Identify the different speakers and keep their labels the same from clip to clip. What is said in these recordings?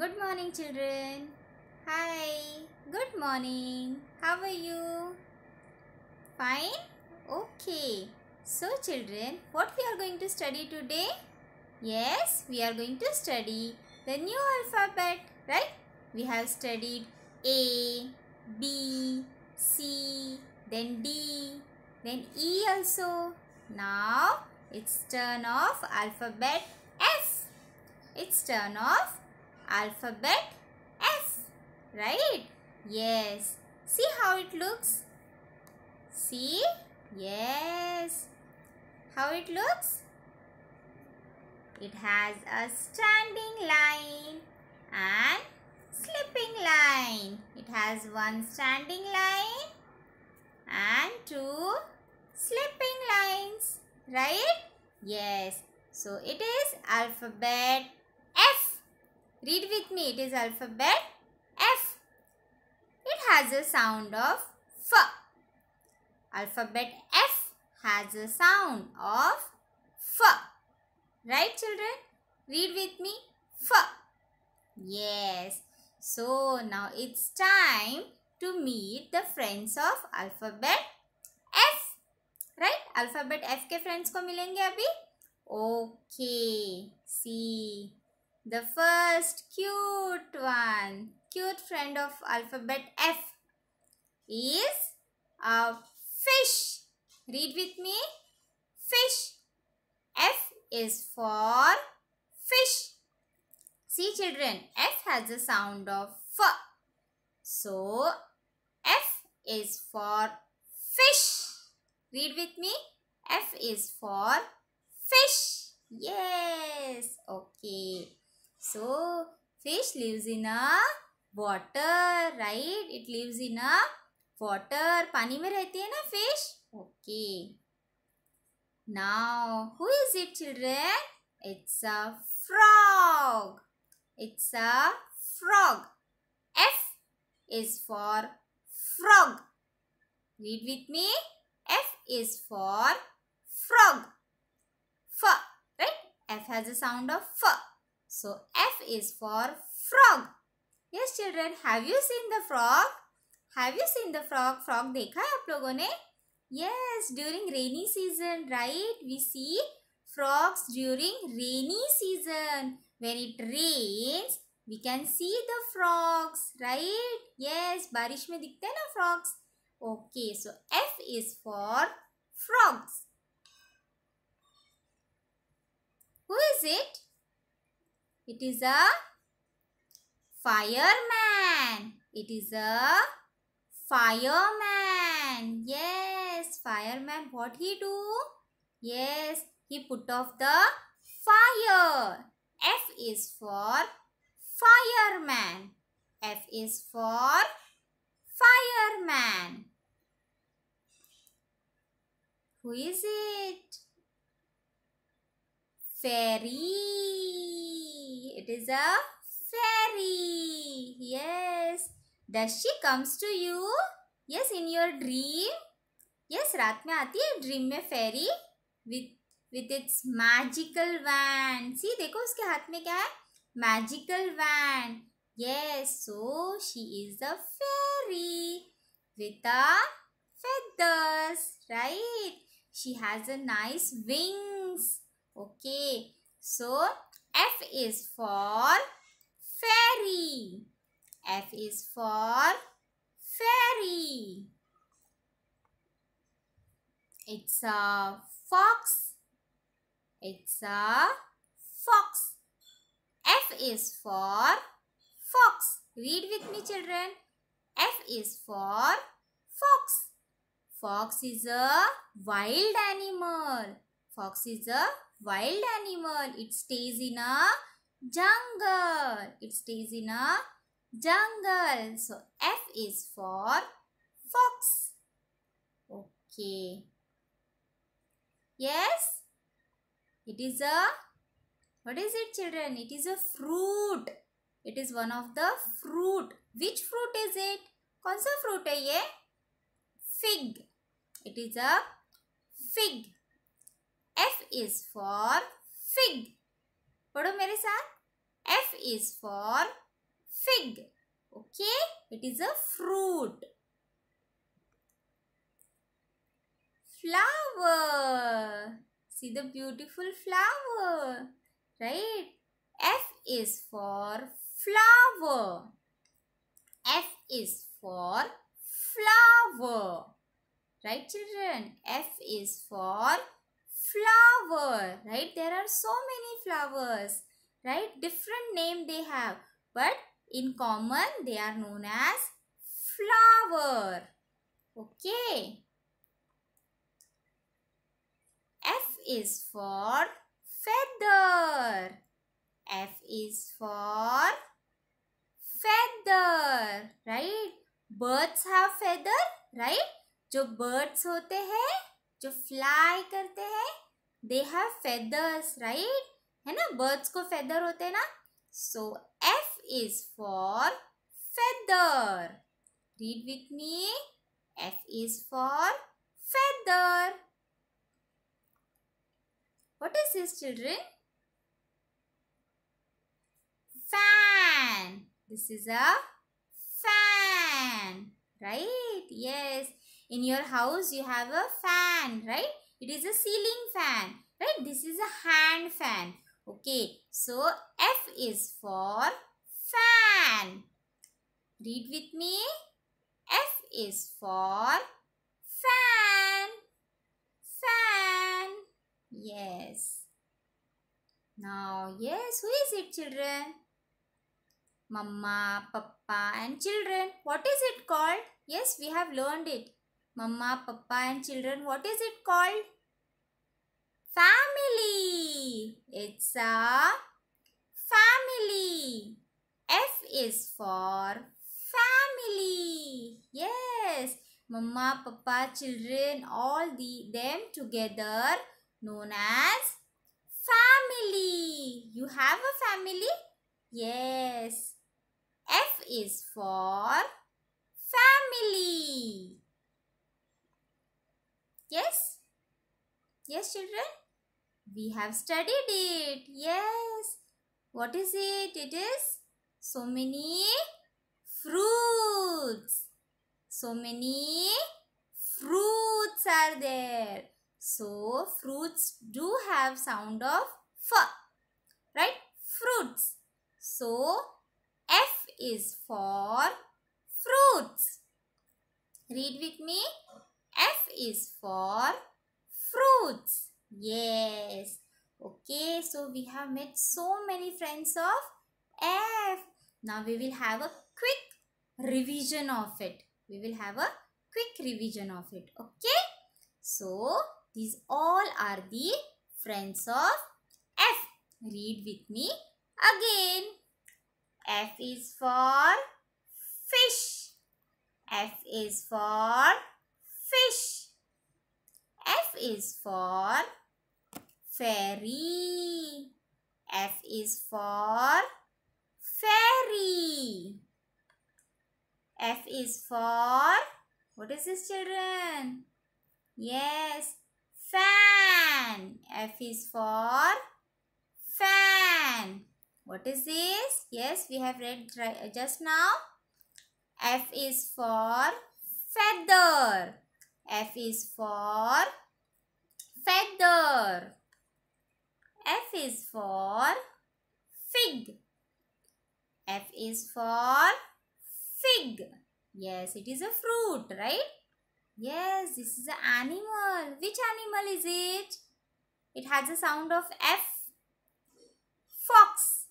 Speaker 1: Good morning children. Hi. Good morning. How are you? Fine? Okay. So children, what we are going to study today? Yes, we are going to study the new alphabet, right? We have studied A, B, C, then D, then E also. Now, it's turn of alphabet S. It's turn of alphabet S. Right? Yes. See how it looks? See? Yes. How it looks? It has a standing line and slipping line. It has one standing line and two slipping lines. Right? Yes. So it is alphabet Read with me. It is alphabet F. It has a sound of F. Alphabet F has a sound of F. Right children? Read with me. F. Yes. So now it's time to meet the friends of alphabet F. Right? Alphabet F के friends को मिलेंगे अभी. Okay. See. The first cute one, cute friend of alphabet F is a fish. Read with me. Fish. F is for fish. See children, F has the sound of F. So, F is for fish. Read with me. F is for fish. Yes. Okay. So, fish lives in a water, right? It lives in a water. पानी में रहती है ना fish? Okay. Now, who is it children? It's a frog. It's a frog. F is for frog. Read with me. F is for frog. F, right? F has a sound of F. So F is for frog. Yes children, have you seen the frog? Have you seen the frog? Frog देखा है आप लोगों ने? Yes, during rainy season, right? We see frogs during rainy season. When it rains, we can see the frogs, right? Yes, बारिश में दिखते हैं ना frogs. Okay, so F is for It is a fireman. It is a fireman. Yes, fireman. What he do? Yes, he put off the fire. F is for fireman. F is for fireman. Who is it? Fairy. It is a fairy. Yes. Does she comes to you? Yes, in your dream. Yes, raat mein aati hai dream mein fairy with with its magical wand see dekho uske haath mein kya hai magical wand yes so she is a fairy with a feathers right she has a nice wings okay so F is for fairy. F is for fairy. It's a fox. It's a fox. F is for fox. Read with me children. F is for fox. Fox is a wild animal. Fox is a wild animal. It stays in a jungle. It stays in a jungle. So F is for fox. Okay. Yes. It is a, what is it children? It is a fruit. It is one of the fruit. Which fruit is it? कौन सा fruit है ये Fig. It is a fig. F is for fig. पढ़ो मेरे साथ F is for fig. Okay, it is a fruit. Flower. See the beautiful flower. Right? F is for flower. F is for flower. Right children? F is for flower right there are so many flowers right different name they have but in common they are known as flower okay F is for feather F is for feather right birds have feather right जो birds होते हैं जो fly करते they have feathers right है ना birds को feather होते हैं ना so F is for feather read with me F is for feather what is this children fan this is a fan right yes in your house you have a fan right it is a ceiling fan, right? This is a hand fan. Okay, so F is for fan. Read with me. F is for fan. Fan. Yes. Now, yes, who is it children? Mama, Papa and children. What is it called? Yes, we have learned it. Mama, Papa and children, what is it called? Family. It's a family. F is for family. Yes. Mama, Papa, children, all the them together known as family. You have a family? Yes. F is for family. Yes? Yes, children? We have studied it. Yes. What is it? It is so many fruits. So many fruits are there. So fruits do have sound of f. Right? Fruits. So F is for fruits. Read with me. F is for fruits. Yes. Okay, so we have met so many friends of F. Now we will have a quick revision of it. We will have a quick revision of it. Okay. So these all are the friends of F. Read with me again. F is for fish. F is for fish. F is for fairy. F is for fairy. F is for, what is this children? Yes, fan. F is for fan. What is this? Yes, we have read just now. F is for feather. F is for feather. F is for fig. F is for fig. Yes, it is a fruit, right? Yes, this is an animal. Which animal is it? It has a sound of F. Fox.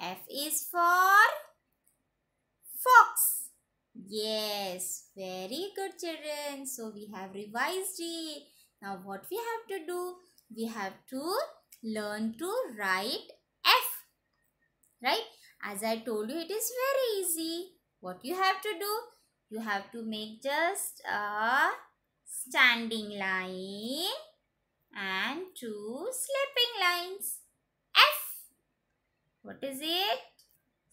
Speaker 1: F is for fox. Yes, very good children. So we have revised it. Now what we have to do? We have to learn to write F. Right? As I told you, it is very easy. What you have to do? You have to make just a standing line and two slipping lines. F. What is it?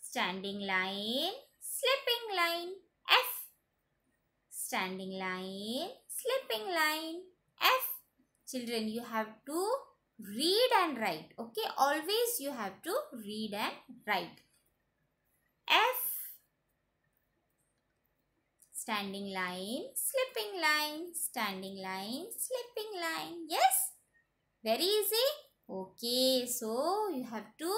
Speaker 1: Standing line, slipping line. F. Standing line, slipping line, F. Children, you have to read and write. Okay, always you have to read and write. F. Standing line, slipping line, standing line, slipping line. Yes? Very easy? Okay, so you have to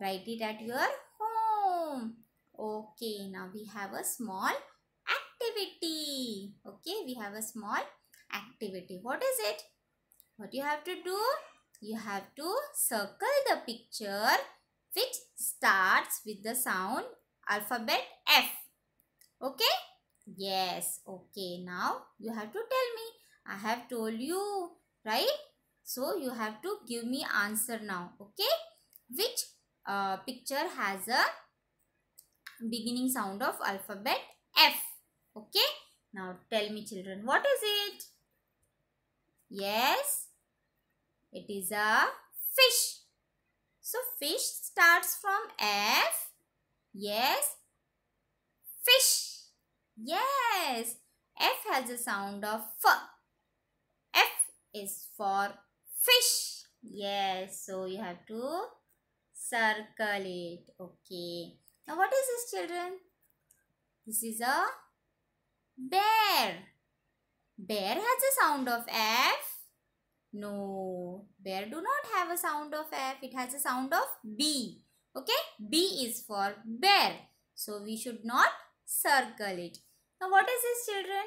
Speaker 1: write it at your home. Okay, now we have a small activity. Okay, we have a small activity. What is it? What you have to do? You have to circle the picture which starts with the sound alphabet F. Okay? Yes. Okay. Now you have to tell me. I have told you. Right? So you have to give me answer now. Okay? Which uh, picture has a beginning sound of alphabet F. Okay. Now tell me children, what is it? Yes, it is a fish. So fish starts from F. Yes, fish. Yes, F has a sound of F. F is for fish. Yes, so you have to circle it. Okay. Now what is this children? This is a bear. Bear has a sound of F. No, bear do not have a sound of F. It has a sound of B. Okay, B is for bear. So we should not circle it. Now what is this children?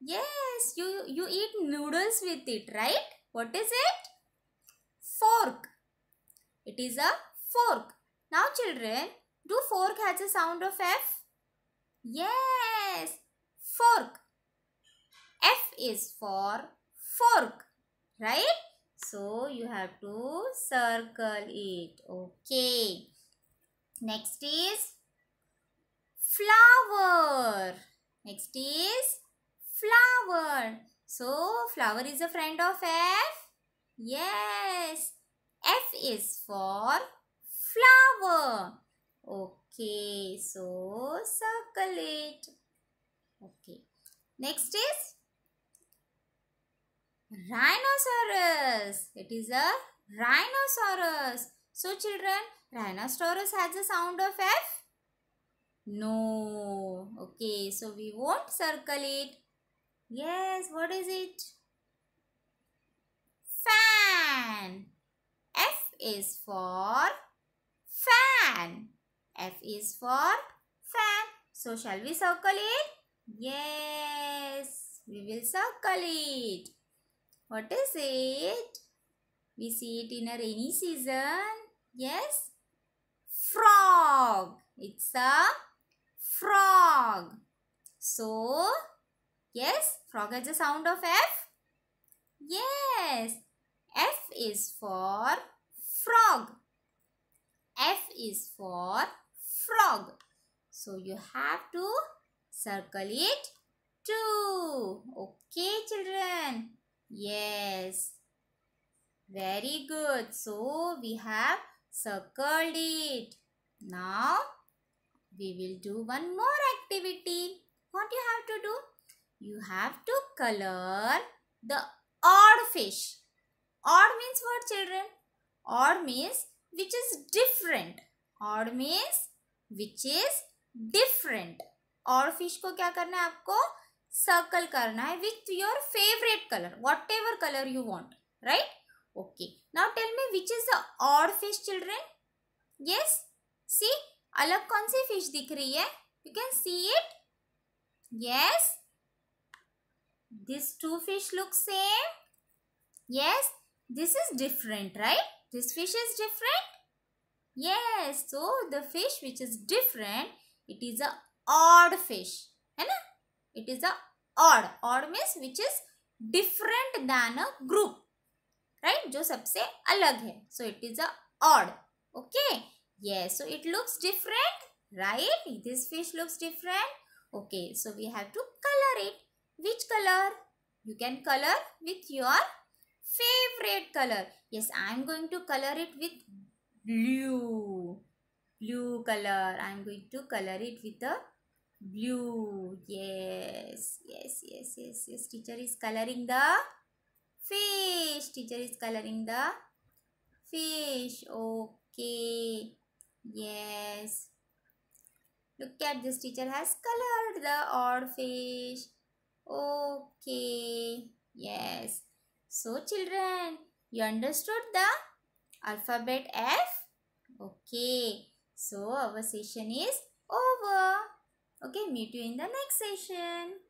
Speaker 1: Yes, you, you eat noodles with it, right? What is it? Fork. It is a fork. Now children, do fork has a sound of F? Yes, fork. F is for fork, right? So you have to circle it. Okay. Next is flower. Next is flower. So flower is a friend of F. Yes. F is for flower. Okay, so circle it. Okay, next is rhinoceros. It is a rhinoceros. So children, rhinoceros has a sound of F. No. Okay, so we won't circle it. Yes, what is it? Fan. F is for fan. F is for fan. So shall we circle it? Yes, we will circle it. What is it? We see it in a rainy season. Yes, frog. It's a frog. So, yes, frog has the sound of F. Yes, F is for frog. F is for frog. So you have to circle it too. Okay children. Yes. Very good. So we have circled it. Now we will do one more activity. What you have to do? You have to color the odd fish. Odd means what children? Odd means which is different. Odd means which is different. और fish को क्या करना है आपको circle करना है with your favourite colour whatever colour you want right okay now tell me which is odd fish children yes see अलग कौन सी फिश दिख रही है you can see it yes this two fish look same yes this is different right this fish is different? Yes, so the fish which is different, it is a odd fish. Hai It is a odd. Odd means which is different than a group. Right? जो सबसे अलग है. So it is a odd. Okay. Yes, so it looks different. Right? This fish looks different. Okay, so we have to color it. Which color? You can color with your favorite color. Yes, I am going to color it with blue. Blue color. I am going to color it with a blue. Yes, yes, yes, yes, yes. Teacher is coloring the fish. Teacher is coloring the fish. Okay. Yes. Look at this teacher has colored the odd fish. Okay. Yes. So children, you understood the alphabet F? Okay. So our session is over. Okay, meet you in the next session.